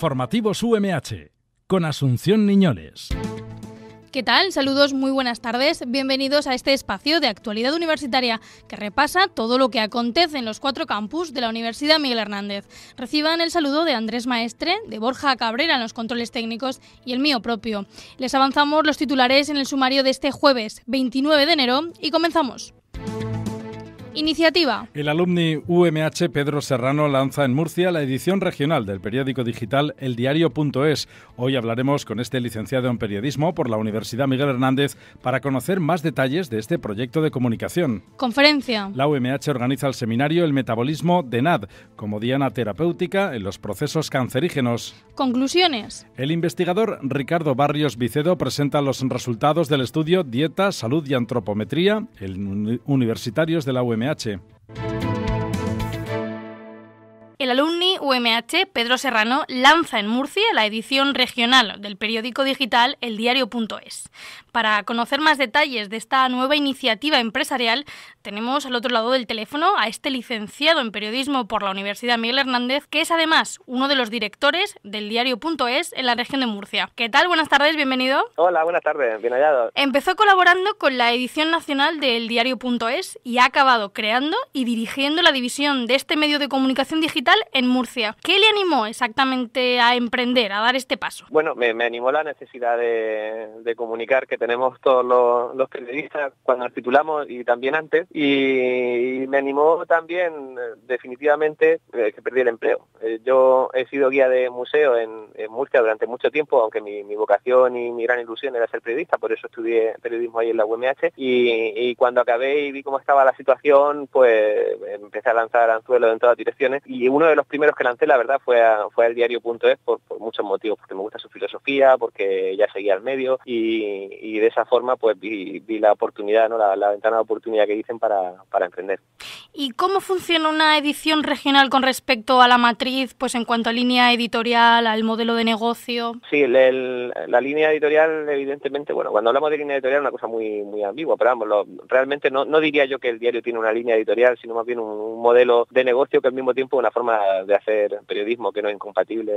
Informativos UMH con Asunción Niñoles. ¿Qué tal? Saludos, muy buenas tardes. Bienvenidos a este espacio de actualidad universitaria que repasa todo lo que acontece en los cuatro campus de la Universidad Miguel Hernández. Reciban el saludo de Andrés Maestre, de Borja Cabrera en los controles técnicos y el mío propio. Les avanzamos los titulares en el sumario de este jueves 29 de enero y comenzamos. Iniciativa. El alumni UMH Pedro Serrano lanza en Murcia la edición regional del periódico digital El Diario.es. Hoy hablaremos con este licenciado en periodismo por la Universidad Miguel Hernández para conocer más detalles de este proyecto de comunicación. Conferencia. La UMH organiza el seminario El metabolismo de NAD como diana terapéutica en los procesos cancerígenos. Conclusiones. El investigador Ricardo Barrios Vicedo presenta los resultados del estudio Dieta, Salud y Antropometría, en universitarios de la UMH el alumni UMH, Pedro Serrano lanza en Murcia la edición regional del periódico digital El Diario.es. Para conocer más detalles de esta nueva iniciativa empresarial, tenemos al otro lado del teléfono a este licenciado en periodismo por la Universidad Miguel Hernández, que es además uno de los directores del Diario.es en la región de Murcia. ¿Qué tal? Buenas tardes, bienvenido. Hola, buenas tardes, bien hallado. Empezó colaborando con la edición nacional del Diario.es y ha acabado creando y dirigiendo la división de este medio de comunicación digital en Murcia. ¿Qué le animó exactamente a emprender, a dar este paso? Bueno, me, animó la necesidad de, comunicar que tenemos todos los, periodistas cuando nos titulamos y también antes. Y, me animó también eh, definitivamente eh, que perdí el empleo. Eh, yo he sido guía de museo en, Murcia durante mucho tiempo, aunque mi, vocación y mi gran ilusión era ser periodista, por eso estudié periodismo ahí en la UMH. Y, cuando acabé y vi cómo estaba la situación, pues empecé a lanzar anzuelo en todas direcciones. Y uno de los primeros la verdad, fue, al diario.es por, por muchos motivos, porque me gusta su filosofía, porque ya seguía al medio y, de esa forma pues vi, la oportunidad, La, la, ventana de oportunidad que dicen para, para emprender. ¿Y cómo funciona una edición regional con respecto a la matriz, pues en cuanto a línea editorial, al modelo de negocio? Sí, la línea editorial, evidentemente, bueno, cuando hablamos de línea editorial es una cosa muy, muy ambigua, pero vamos, realmente no, no, diría yo que el diario tiene una línea editorial, sino más bien un, modelo de negocio que al mismo tiempo es una forma de hacer periodismo que no es incompatible.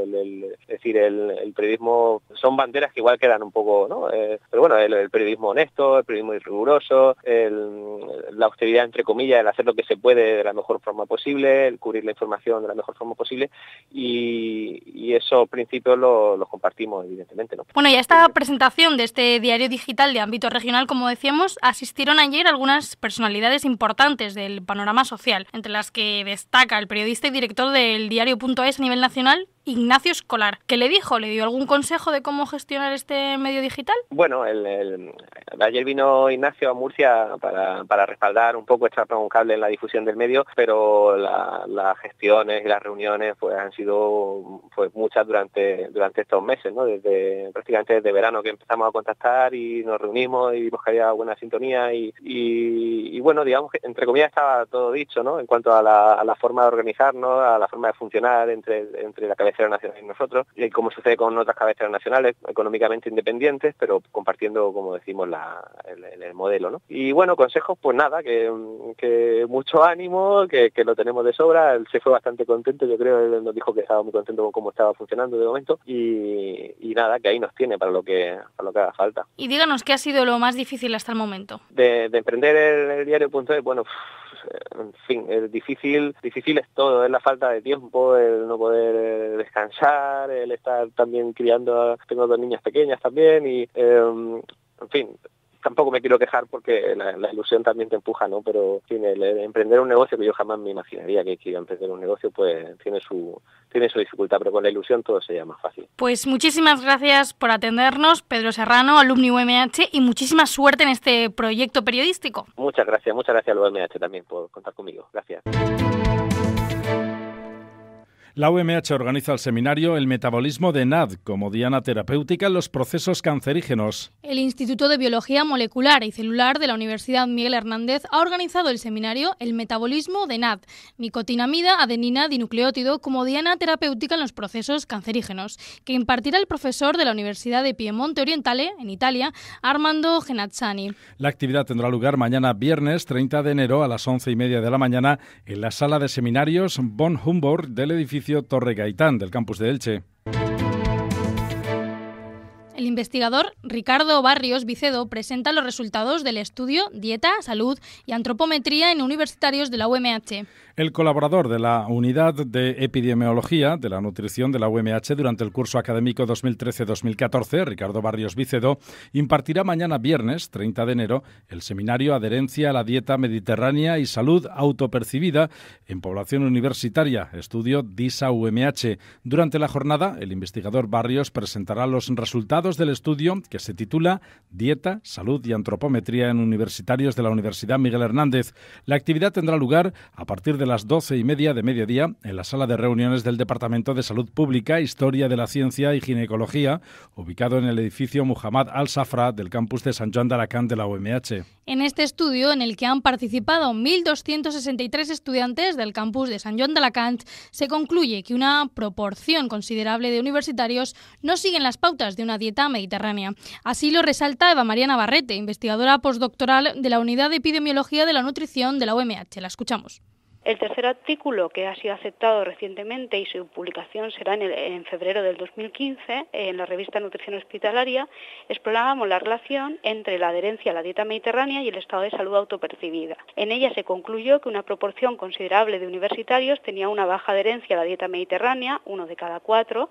es decir, el, periodismo son banderas que igual quedan un poco, ¿no? Eh, pero bueno, el, periodismo honesto, el periodismo riguroso, la austeridad entre comillas, el hacer lo que se puede de la mejor forma posible, cubrir la información de la mejor forma posible y, eso esos principios los lo compartimos evidentemente. Bueno, y a esta presentación de este diario digital de ámbito regional, como decíamos, asistieron ayer algunas personalidades importantes del panorama social, entre las que destaca el periodista y director del diario.es a nivel nacional, Ignacio Escolar. ¿Qué le dijo? ¿Le dio algún consejo de cómo gestionar este medio digital? Bueno, el, ayer vino Ignacio a Murcia para, respaldar un poco, esta un cable en la difusión del medio, pero las gestiones y las reuniones pues han sido pues muchas durante, durante estos meses, ¿no? Desde prácticamente desde verano que empezamos a contactar y nos reunimos y vimos que buena sintonía y, bueno, digamos que entre comillas estaba todo dicho, ¿no? En cuanto a la, a la forma de organizarnos, a la forma de funcionar entre, entre la cabeza nacional y nosotros, y como sucede con otras cabeceras nacionales, económicamente independientes, pero compartiendo, como decimos, la, el, modelo. ¿no? Y bueno, consejos, pues nada, que, que mucho ánimo, que, que, lo tenemos de sobra, él se fue bastante contento, yo creo, él nos dijo que estaba muy contento con cómo estaba funcionando de momento, y, y nada, que ahí nos tiene para lo que, lo que haga falta. Y díganos, ¿qué ha sido lo más difícil hasta el momento? De, emprender el, punto diario.es, bueno en fin, es difícil, difícil es todo, es la falta de tiempo, el no poder eh, descansar, el estar también criando, tengo dos niñas pequeñas también y, em, en fin, tampoco me quiero quejar porque la, ilusión también te empuja, ¿no? Pero en fin, emprender un negocio que yo jamás me imaginaría que, que emprender un negocio, pues tiene su, tiene su dificultad, pero con la ilusión todo sería más fácil. Pues muchísimas gracias por atendernos, Pedro Serrano, alumni UMH, y muchísima suerte en este proyecto periodístico. Muchas gracias, muchas gracias al UMH también por contar conmigo. Gracias. La UMH organiza el seminario El metabolismo de NAD como diana terapéutica en los procesos cancerígenos. El Instituto de Biología Molecular y Celular de la Universidad Miguel Hernández ha organizado el seminario El metabolismo de NAD, nicotinamida, adenina, dinucleótido como diana terapéutica en los procesos cancerígenos, que impartirá el profesor de la Universidad de Piemonte Orientale, en Italia, Armando Genazzani. La actividad tendrá lugar mañana viernes 30 de enero a las 11 y media de la mañana en la sala de seminarios Von Humboldt del edificio Torre Gaitán, del campus de Elche investigador Ricardo Barrios Vicedo presenta los resultados del estudio Dieta, Salud y Antropometría en Universitarios de la UMH. El colaborador de la Unidad de Epidemiología de la Nutrición de la UMH durante el curso académico 2013-2014, Ricardo Barrios Vicedo, impartirá mañana viernes, 30 de enero, el seminario Adherencia a la Dieta Mediterránea y Salud Autopercibida en Población Universitaria, estudio DISA-UMH. Durante la jornada, el investigador Barrios presentará los resultados de el estudio que se titula Dieta, Salud y Antropometría en Universitarios de la Universidad Miguel Hernández. La actividad tendrá lugar a partir de las doce y media de mediodía en la sala de reuniones del Departamento de Salud Pública, Historia de la Ciencia y Ginecología, ubicado en el edificio Muhammad Al-Safra del campus de San Juan de Aracán de la UMH en este estudio en el que han participado 1.263 estudiantes del campus de San John de la Cant, se concluye que una proporción considerable de universitarios no siguen las pautas de una dieta mediterránea. Así lo resalta Eva María Navarrete, investigadora postdoctoral de la Unidad de Epidemiología de la Nutrición de la UMH. La escuchamos. El tercer artículo, que ha sido aceptado recientemente y su publicación será en, febrero del 2015 en la revista Nutrición Hospitalaria, explorábamos la relación entre la adherencia a la dieta mediterránea y el estado de salud autopercibida. En ella se concluyó que una proporción considerable de universitarios tenía una baja adherencia a la dieta mediterránea, uno de cada cuatro,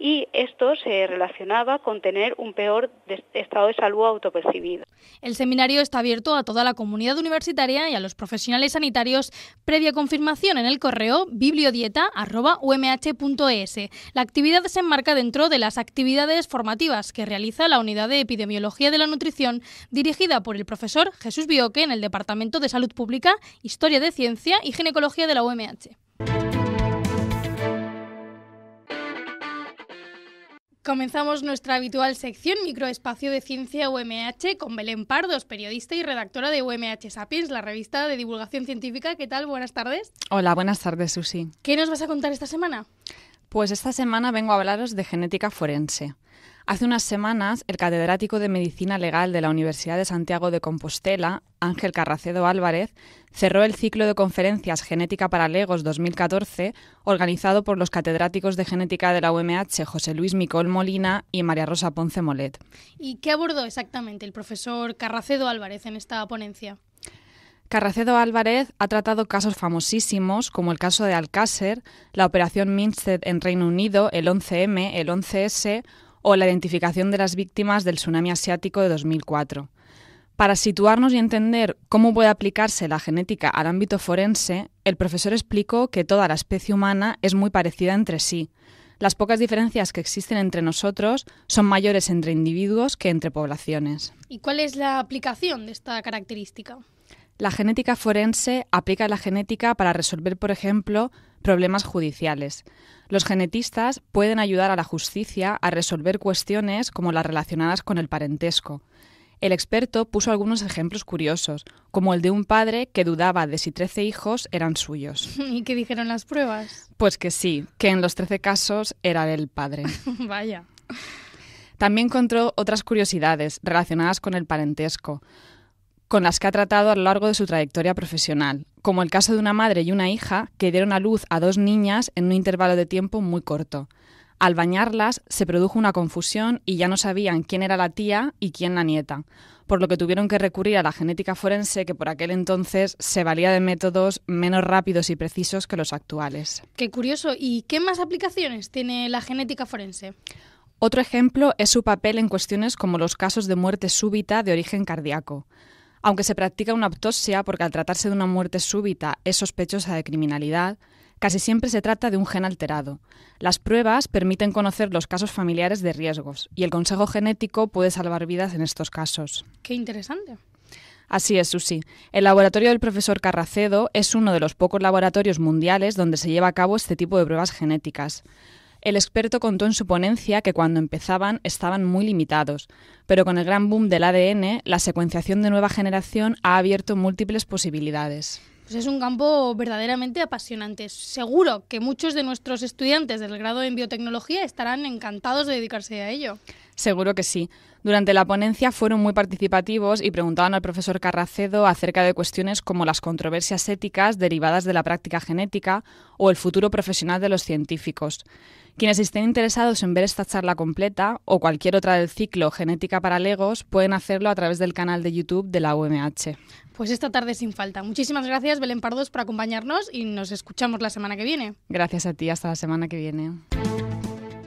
y esto se relacionaba con tener un peor estado de salud autopercibido. El seminario está abierto a toda la comunidad universitaria y a los profesionales sanitarios previa confirmación en el correo bibliodieta.umh.es. La actividad se enmarca dentro de las actividades formativas que realiza la Unidad de Epidemiología de la Nutrición, dirigida por el profesor Jesús Bioque en el Departamento de Salud Pública, Historia de Ciencia y Ginecología de la UMH. Comenzamos nuestra habitual sección Microespacio de Ciencia UMH con Belén Pardos, periodista y redactora de UMH Sapiens, la revista de divulgación científica. ¿Qué tal? Buenas tardes. Hola, buenas tardes, Susi. ¿Qué nos vas a contar esta semana? Pues esta semana vengo a hablaros de genética forense. Hace unas semanas, el catedrático de Medicina Legal de la Universidad de Santiago de Compostela, Ángel Carracedo Álvarez, cerró el ciclo de conferencias Genética para Legos 2014, organizado por los catedráticos de Genética de la UMH José Luis Micol Molina y María Rosa Ponce Molet. ¿Y qué abordó exactamente el profesor Carracedo Álvarez en esta ponencia? Carracedo Álvarez ha tratado casos famosísimos como el caso de Alcácer, la operación Minstead en Reino Unido, el 11M, el 11S o la identificación de las víctimas del tsunami asiático de 2004. Para situarnos y entender cómo puede aplicarse la genética al ámbito forense, el profesor explicó que toda la especie humana es muy parecida entre sí. Las pocas diferencias que existen entre nosotros son mayores entre individuos que entre poblaciones. ¿Y cuál es la aplicación de esta característica? La genética forense aplica la genética para resolver, por ejemplo, problemas judiciales. Los genetistas pueden ayudar a la justicia a resolver cuestiones como las relacionadas con el parentesco. El experto puso algunos ejemplos curiosos, como el de un padre que dudaba de si 13 hijos eran suyos. ¿Y qué dijeron las pruebas? Pues que sí, que en los 13 casos era el padre. Vaya. También encontró otras curiosidades relacionadas con el parentesco con las que ha tratado a lo largo de su trayectoria profesional, como el caso de una madre y una hija que dieron a luz a dos niñas en un intervalo de tiempo muy corto. Al bañarlas se produjo una confusión y ya no sabían quién era la tía y quién la nieta, por lo que tuvieron que recurrir a la genética forense que por aquel entonces se valía de métodos menos rápidos y precisos que los actuales. Qué curioso. ¿Y qué más aplicaciones tiene la genética forense? Otro ejemplo es su papel en cuestiones como los casos de muerte súbita de origen cardíaco. Aunque se practica una autopsia porque al tratarse de una muerte súbita es sospechosa de criminalidad, casi siempre se trata de un gen alterado. Las pruebas permiten conocer los casos familiares de riesgos y el consejo genético puede salvar vidas en estos casos. Qué interesante. Así es, Susi. El laboratorio del profesor Carracedo es uno de los pocos laboratorios mundiales donde se lleva a cabo este tipo de pruebas genéticas. El experto contó en su ponencia que cuando empezaban estaban muy limitados, pero con el gran boom del ADN, la secuenciación de nueva generación ha abierto múltiples posibilidades. Pues es un campo verdaderamente apasionante. Seguro que muchos de nuestros estudiantes del grado en biotecnología estarán encantados de dedicarse a ello. Seguro que sí. Durante la ponencia fueron muy participativos y preguntaban al profesor Carracedo acerca de cuestiones como las controversias éticas derivadas de la práctica genética o el futuro profesional de los científicos. Quienes estén interesados en ver esta charla completa o cualquier otra del ciclo Genética para Legos pueden hacerlo a través del canal de YouTube de la UMH. Pues esta tarde sin falta. Muchísimas gracias Belén Pardos por acompañarnos y nos escuchamos la semana que viene. Gracias a ti, hasta la semana que viene.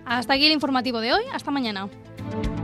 Hasta aquí el informativo de hoy, hasta mañana. you.